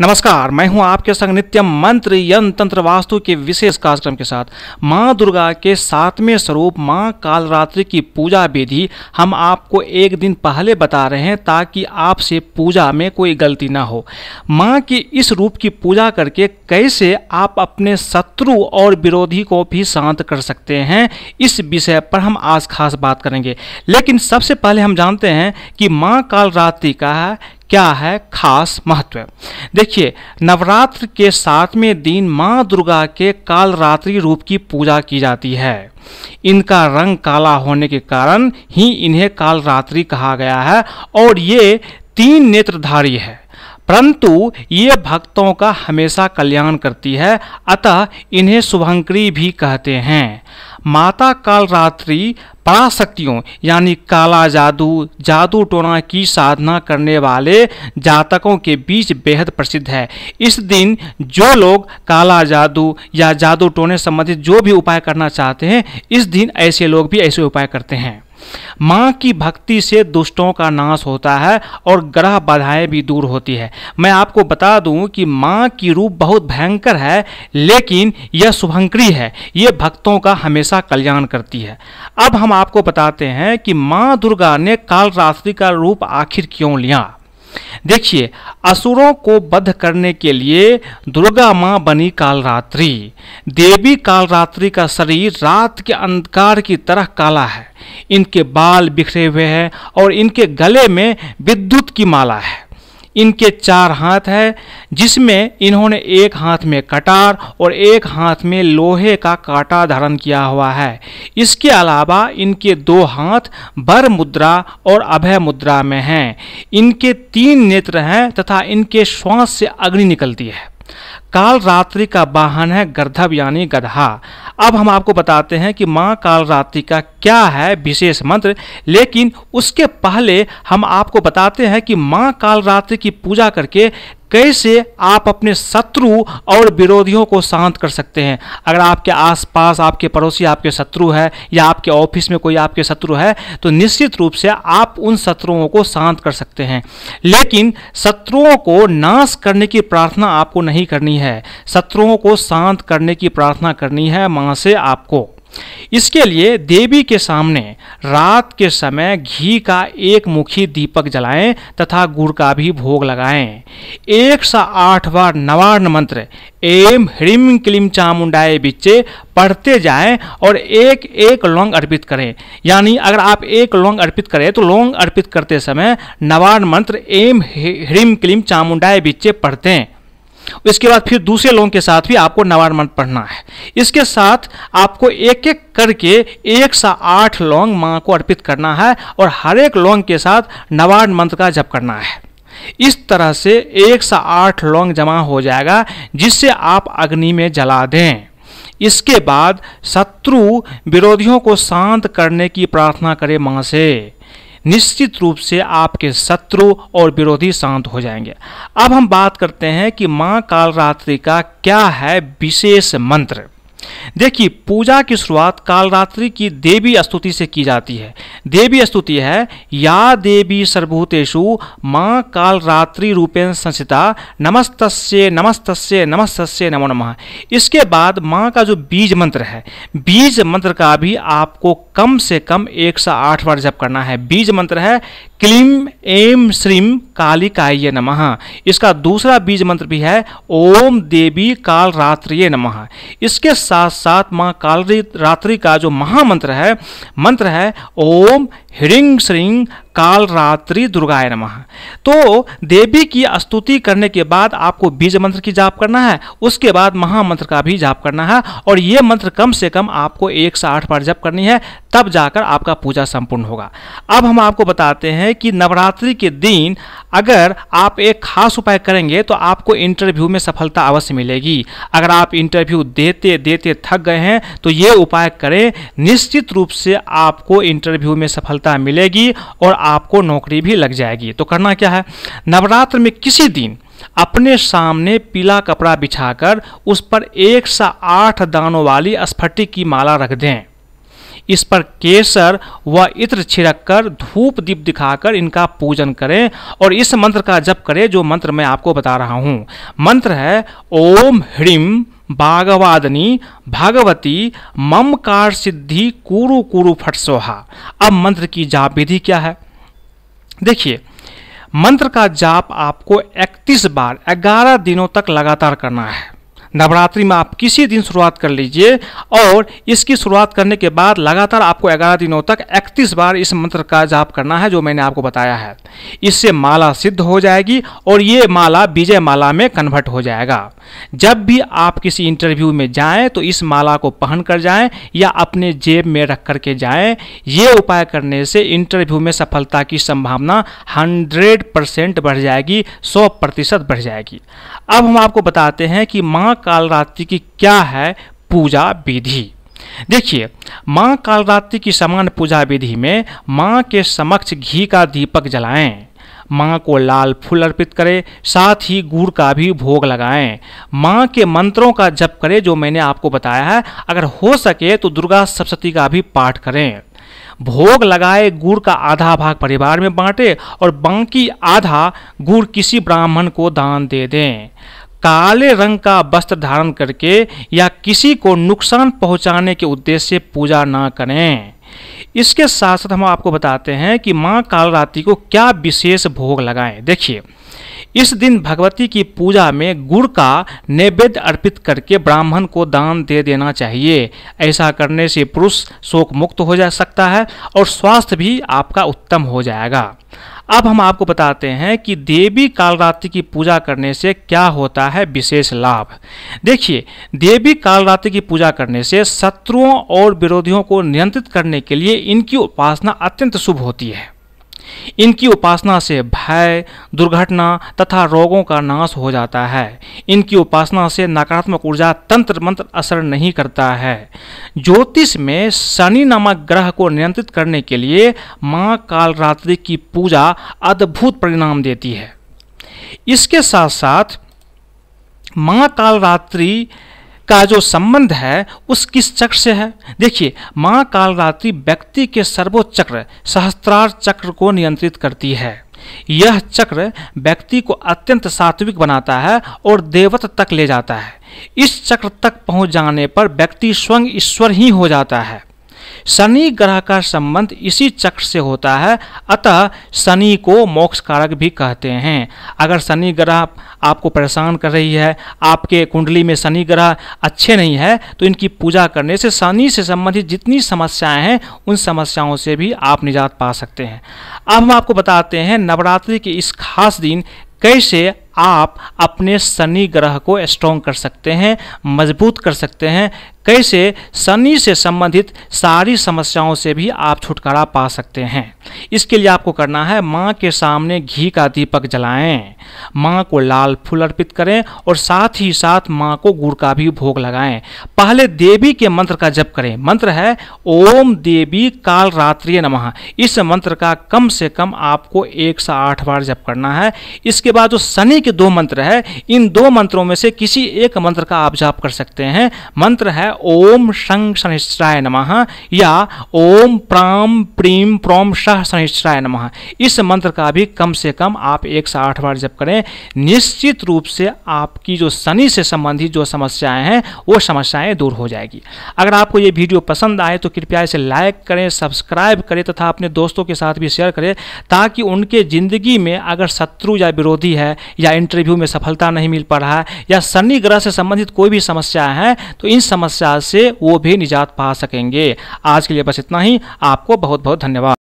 नमस्कार मैं हूं आपके संग नित्यम मंत्र यन तंत्र वास्तु के विशेष कार्यक्रम के साथ मां दुर्गा के सातवें स्वरूप मां कालरात्रि की पूजा विधि हम आपको एक दिन पहले बता रहे हैं ताकि आपसे पूजा में कोई गलती ना हो मां के इस रूप की पूजा करके कैसे आप अपने शत्रु और विरोधी को भी शांत कर सकते हैं इस विषय पर हम आज खास बात करेंगे लेकिन सबसे पहले हम जानते हैं कि माँ कालरात्रि का क्या है खास महत्व देखिए नवरात्र के सातवें दिन माँ दुर्गा के कालरात्रि रूप की पूजा की जाती है इनका रंग काला होने के कारण ही इन्हें कालरात्रि कहा गया है और ये तीन नेत्रधारी है परंतु ये भक्तों का हमेशा कल्याण करती है अतः इन्हें शुभंकरी भी कहते हैं माता कालरात्रि पराशक्तियों यानी काला जादू जादू टोना की साधना करने वाले जातकों के बीच बेहद प्रसिद्ध है इस दिन जो लोग काला जादू या जादू टोने संबंधित जो भी उपाय करना चाहते हैं इस दिन ऐसे लोग भी ऐसे उपाय करते हैं माँ की भक्ति से दुष्टों का नाश होता है और ग्रह बाधाएं भी दूर होती है मैं आपको बता दूं कि माँ की रूप बहुत भयंकर है लेकिन यह शुभंकरी है ये भक्तों का हमेशा कल्याण करती है अब हम आपको बताते हैं कि माँ दुर्गा ने कालरात्रि का रूप आखिर क्यों लिया देखिए असुरों को बध करने के लिए दुर्गा माँ बनी कालरात्रि देवी कालरात्रि का शरीर रात के अंधकार की तरह काला है इनके बाल बिखरे हुए हैं और इनके गले में विद्युत की माला है इनके चार हाथ है जिसमें इन्होंने एक हाथ में कटार और एक हाथ में लोहे का काटा धारण किया हुआ है इसके अलावा इनके दो हाथ बर मुद्रा और अभय मुद्रा में हैं इनके तीन नेत्र हैं तथा इनके श्वास से अग्नि निकलती है काल रात्रि का वाहन है गर्धव यानी गधा अब हम आपको बताते हैं कि माँ काल रात्रि का क्या है विशेष मंत्र लेकिन उसके पहले हम आपको बताते हैं कि माँ काल रात्रि की पूजा करके कैसे आप अपने शत्रु और विरोधियों को शांत कर सकते हैं अगर आपके आसपास आपके पड़ोसी आपके शत्रु है या आपके ऑफिस में कोई आपके शत्रु है तो निश्चित रूप से आप उन शत्रुओं को शांत कर सकते हैं लेकिन शत्रुओं को नाश करने की प्रार्थना आपको नहीं करनी है शत्रुओं को शांत करने की प्रार्थना करनी है माँ से आपको इसके लिए देवी के सामने रात के समय घी का एक मुखी दीपक जलाएं तथा गुड़ का भी भोग लगाएं। एक सा आठ बार नवार्ण मंत्र एम ह्रीम क्लीम चामुंडाए बिच्चे पढ़ते जाएं और एक एक लौंग अर्पित करें यानी अगर आप एक लौंग अर्पित करें तो लौंग अर्पित करते समय नवार्ण मंत्र एम ह्रीम क्लीम चामुंडाए बिच्चे पढ़ते हैं इसके बाद फिर दूसरे लोगों के साथ भी आपको नवान मंत्र पढ़ना है इसके साथ आपको एक एक करके एक सा आठ लौंग माँ को अर्पित करना है और हर एक लौंग के साथ नवान मंत्र का जप करना है इस तरह से एक सा आठ लौंग जमा हो जाएगा जिससे आप अग्नि में जला दें इसके बाद शत्रु विरोधियों को शांत करने की प्रार्थना करें माँ से निश्चित रूप से आपके शत्रु और विरोधी शांत हो जाएंगे अब हम बात करते हैं कि माँ कालरात्रि का क्या है विशेष मंत्र देखिए पूजा की शुरुआत कालरात्रि की देवी स्तुति से की जाती है देवी स्तुति है या देवी सर्वभूतेषु माँ कालरात्रि रूपेण संचिता नमस्तस्य नमस्तस्य नमस्तस्य नमो नमः इसके बाद माँ का जो बीज मंत्र है बीज मंत्र का भी आपको कम से कम एक सौ आठ बार जप करना है बीज मंत्र है क्लीम एम श्रीम कालिकाय नमः इसका दूसरा बीज मंत्र भी है ओम देवी काल रात्रि नमः इसके साथ साथ माँ काल रात्रि का जो महामंत्र है मंत्र है ओम ह्रीं श्रीं काल रात्रि दुर्गाय नमः तो देवी की स्तुति करने के बाद आपको बीज मंत्र की जाप करना है उसके बाद महामंत्र का भी जाप करना है और ये मंत्र कम से कम आपको एक से आठ बार जप करनी है तब जाकर आपका पूजा संपूर्ण होगा अब हम आपको बताते हैं कि नवरात्रि के दिन अगर आप एक खास उपाय करेंगे तो आपको इंटरव्यू में सफलता अवश्य मिलेगी अगर आप इंटरव्यू देते देते थक गए हैं तो ये उपाय करें निश्चित रूप से आपको इंटरव्यू में सफलता मिलेगी और आपको नौकरी भी लग जाएगी तो करना क्या है नवरात्र में किसी दिन अपने सामने पीला कपड़ा बिछाकर उस पर एक सा आठ दानों वाली स्फटिक की माला रख दें इस पर केसर व इत्र छिड़क कर धूप दीप दिखाकर इनका पूजन करें और इस मंत्र का जप करें जो मंत्र मैं आपको बता रहा हूँ मंत्र है ओम ह्रीम बागवादनी भागवती मम कार सिद्धि कुरु कुरु फट सोहा अब मंत्र की जाप विधि क्या है देखिए मंत्र का जाप आपको 31 बार 11 दिनों तक लगातार करना है नवरात्रि में आप किसी दिन शुरुआत कर लीजिए और इसकी शुरुआत करने के बाद लगातार आपको ग्यारह दिनों तक इकतीस बार इस मंत्र का जाप करना है जो मैंने आपको बताया है इससे माला सिद्ध हो जाएगी और ये माला विजय माला में कन्वर्ट हो जाएगा जब भी आप किसी इंटरव्यू में जाएं तो इस माला को पहन कर जाएं या अपने जेब में रख कर के जाएं ये उपाय करने से इंटरव्यू में सफलता की संभावना हंड्रेड परसेंट बढ़ जाएगी सौ प्रतिशत बढ़ जाएगी अब हम आपको बताते हैं कि माँ कालरात्रि की क्या है पूजा विधि देखिए माँ कालरात्रि की समान पूजा विधि में माँ के समक्ष घी का दीपक जलाएं माँ को लाल फूल अर्पित करें साथ ही गुड़ का भी भोग लगाएं माँ के मंत्रों का जप करें जो मैंने आपको बताया है अगर हो सके तो दुर्गा सप्तती का भी पाठ करें भोग लगाए गुड़ का आधा भाग परिवार में बांटें और बाकी आधा गुड़ किसी ब्राह्मण को दान दे दें काले रंग का वस्त्र धारण करके या किसी को नुकसान पहुंचाने के उद्देश्य से पूजा ना करें इसके साथ साथ हम आपको बताते हैं कि माँ कालरात्रि को क्या विशेष भोग लगाएं देखिए इस दिन भगवती की पूजा में गुड़ का नैवेद्य अर्पित करके ब्राह्मण को दान दे देना चाहिए ऐसा करने से पुरुष शोक मुक्त हो जा सकता है और स्वास्थ्य भी आपका उत्तम हो जाएगा अब हम आपको बताते हैं कि देवी कालरात्रि की पूजा करने से क्या होता है विशेष लाभ देखिए देवी कालरात्रि की पूजा करने से शत्रुओं और विरोधियों को नियंत्रित करने के लिए इनकी उपासना अत्यंत शुभ होती है इनकी उपासना से भय दुर्घटना तथा रोगों का नाश हो जाता है इनकी उपासना से नकारात्मक ऊर्जा तंत्र मंत्र असर नहीं करता है ज्योतिष में शनि नामक ग्रह को नियंत्रित करने के लिए माँ कालरात्रि की पूजा अद्भुत परिणाम देती है इसके साथ साथ माँ कालरात्रि का जो संबंध है उस किस चक्र से है देखिए माँ कालरात्रि व्यक्ति के सर्वोच्च चक्र सहस्त्रार चक्र को नियंत्रित करती है यह चक्र व्यक्ति को अत्यंत सात्विक बनाता है और देवत तक ले जाता है इस चक्र तक पहुंच जाने पर व्यक्ति स्वयं ईश्वर ही हो जाता है शनि ग्रह का संबंध इसी चक्र से होता है अतः शनि को मोक्ष कारक भी कहते हैं अगर शनि ग्रह आपको परेशान कर रही है आपके कुंडली में शनि ग्रह अच्छे नहीं है तो इनकी पूजा करने से शनि से संबंधित जितनी समस्याएं हैं उन समस्याओं से भी आप निजात पा सकते हैं अब हम आपको बताते हैं नवरात्रि के इस खास दिन कैसे आप अपने शनि ग्रह को स्ट्रॉन्ग कर सकते हैं मजबूत कर सकते हैं कैसे शनि से संबंधित सारी समस्याओं से भी आप छुटकारा पा सकते हैं इसके लिए आपको करना है माँ के सामने घी का दीपक जलाएं माँ को लाल फूल अर्पित करें और साथ ही साथ माँ को गुड़ का भी भोग लगाएं पहले देवी के मंत्र का जप करें मंत्र है ओम देवी काल रात्रि नमः इस मंत्र का कम से कम आपको एक से आठ बार जप करना है इसके बाद जो शनि के दो मंत्र है इन दो मंत्रों में से किसी एक मंत्र का आप जाप कर सकते हैं मंत्र है ओम शंग शनिश्चराय नमः या ओम प्राम प्रीम प्रोम शह शनिश्चराय नमः इस मंत्र का भी कम से कम आप एक से आठ बार जप करें निश्चित रूप से आपकी जो शनि से संबंधित जो समस्याएं हैं वो समस्याएं दूर हो जाएगी अगर आपको ये वीडियो पसंद आए तो कृपया इसे लाइक करें सब्सक्राइब करें तथा अपने दोस्तों के साथ भी शेयर करें ताकि उनके ज़िंदगी में अगर शत्रु या विरोधी है या या इंटरव्यू में सफलता नहीं मिल पा रहा है या शनि ग्रह से संबंधित कोई भी समस्या है तो इन समस्या से वो भी निजात पा सकेंगे आज के लिए बस इतना ही आपको बहुत बहुत धन्यवाद